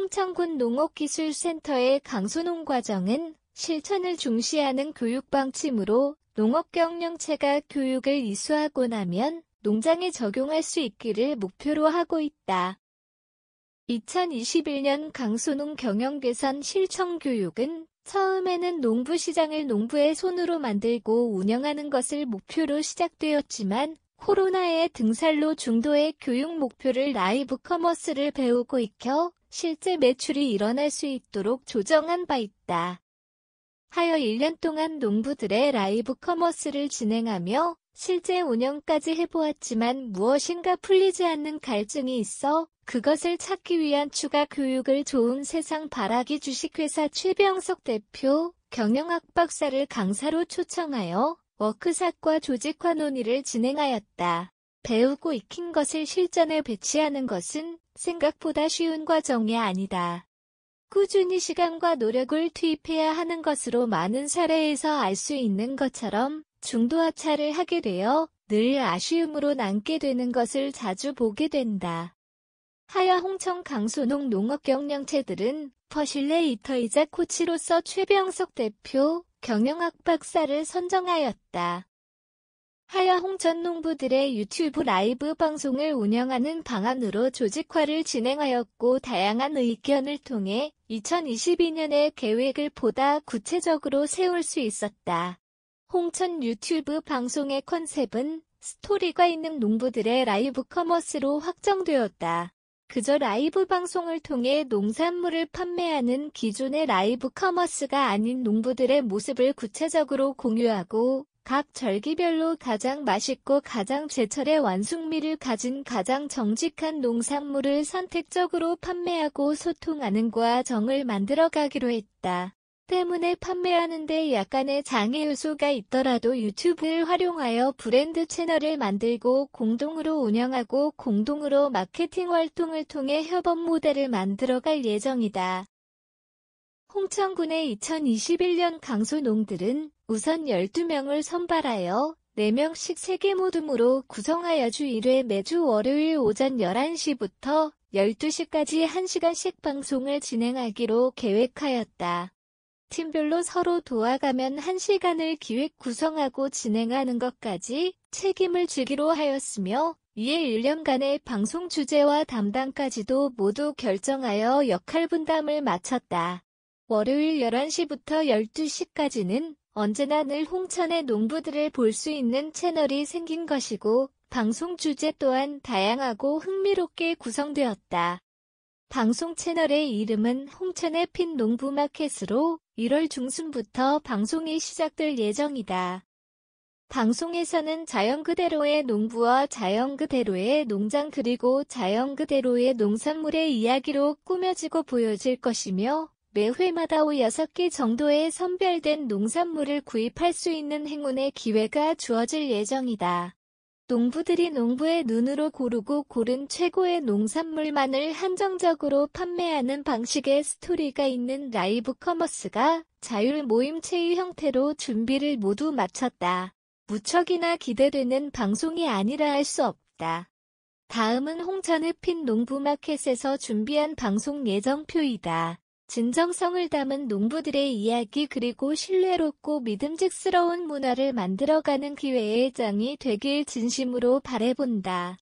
홍천군 농업기술센터의 강소농 과정은 실천을 중시하는 교육 방침으로 농업경영체가 교육을 이수하고 나면 농장에 적용할 수 있기를 목표로 하고 있다. 2021년 강소농 경영개선 실천교육은 처음에는 농부 시장을 농부의 손으로 만들고 운영하는 것을 목표로 시작되었지만 코로나의 등산로 중도의 교육 목표를 라이브 커머스를 배우고 익혀 실제 매출이 일어날 수 있도록 조정한 바 있다. 하여 1년 동안 농부들의 라이브 커머스를 진행하며 실제 운영까지 해보았지만 무엇인가 풀리지 않는 갈증이 있어 그것을 찾기 위한 추가 교육을 좋은 세상 바라기 주식회사 최병석 대표 경영학 박사를 강사로 초청하여 워크샷과 조직화 논의를 진행하였다. 배우고 익힌 것을 실전에 배치하는 것은 생각보다 쉬운 과정이 아니다. 꾸준히 시간과 노력을 투입해야 하는 것으로 많은 사례에서 알 수 있는 것처럼 중도하차를 하게 되어 늘 아쉬움으로 남게 되는 것을 자주 보게 된다. 하야 홍천 강소농 농업경영체들은 퍼실레이터이자 코치로서 최병석 대표, 경영학 박사를 선정하였다. 하여 홍천 농부들의 유튜브 라이브 방송을 운영하는 방안으로 조직화를 진행하였고 다양한 의견을 통해 2022년의 계획을 보다 구체적으로 세울 수 있었다. 홍천 유튜브 방송의 컨셉은 스토리가 있는 농부들의 라이브 커머스로 확정되었다. 그저 라이브 방송을 통해 농산물을 판매하는 기존의 라이브 커머스가 아닌 농부들의 모습을 구체적으로 공유하고 각 절기별로 가장 맛있고 가장 제철의 완숙미를 가진 가장 정직한 농산물을 선택적으로 판매하고 소통하는 과정을 만들어가기로 했다. 때문에 판매하는데 약간의 장애 요소가 있더라도 유튜브를 활용하여 브랜드 채널을 만들고 공동으로 운영하고 공동으로 마케팅 활동을 통해 협업 모델을 만들어갈 예정이다. 홍천군의 2021년 강소농들은 우선 12명을 선발하여 4명씩 3개 모둠으로 구성하여 주 1회 매주 월요일 오전 11시부터 12시까지 1시간씩 방송을 진행하기로 계획하였다. 팀별로 서로 도와가면 1시간을 기획 구성하고 진행하는 것까지 책임을 주기로 하였으며 이에 1년간의 방송 주제와 담당까지도 모두 결정하여 역할 분담을 마쳤다. 월요일 11시부터 12시까지는 언제나 늘 홍천의 농부들을 볼 수 있는 채널이 생긴 것이고 방송 주제 또한 다양하고 흥미롭게 구성되었다. 방송 채널의 이름은 홍천의 핀 농부마켓으로 1월 중순부터 방송이 시작될 예정이다. 방송에서는 자연 그대로의 농부와 자연 그대로의 농장 그리고 자연 그대로의 농산물의 이야기로 꾸며지고 보여질 것이며 매 회마다 5, 6개 정도의 선별된 농산물을 구입할 수 있는 행운의 기회가 주어질 예정이다. 농부들이 농부의 눈으로 고르고 고른 최고의 농산물만을 한정적으로 판매하는 방식의 스토리가 있는 라이브 커머스가 자율 모임체의 형태로 준비를 모두 마쳤다. 무척이나 기대되는 방송이 아니라 할 수 없다. 다음은 홍천의 핀 농부마켓에서 준비한 방송 예정표이다. 진정성을 담은 농부들의 이야기 그리고 신뢰롭고 믿음직스러운 문화를 만들어가는 기회의 장이 되길 진심으로 바래본다.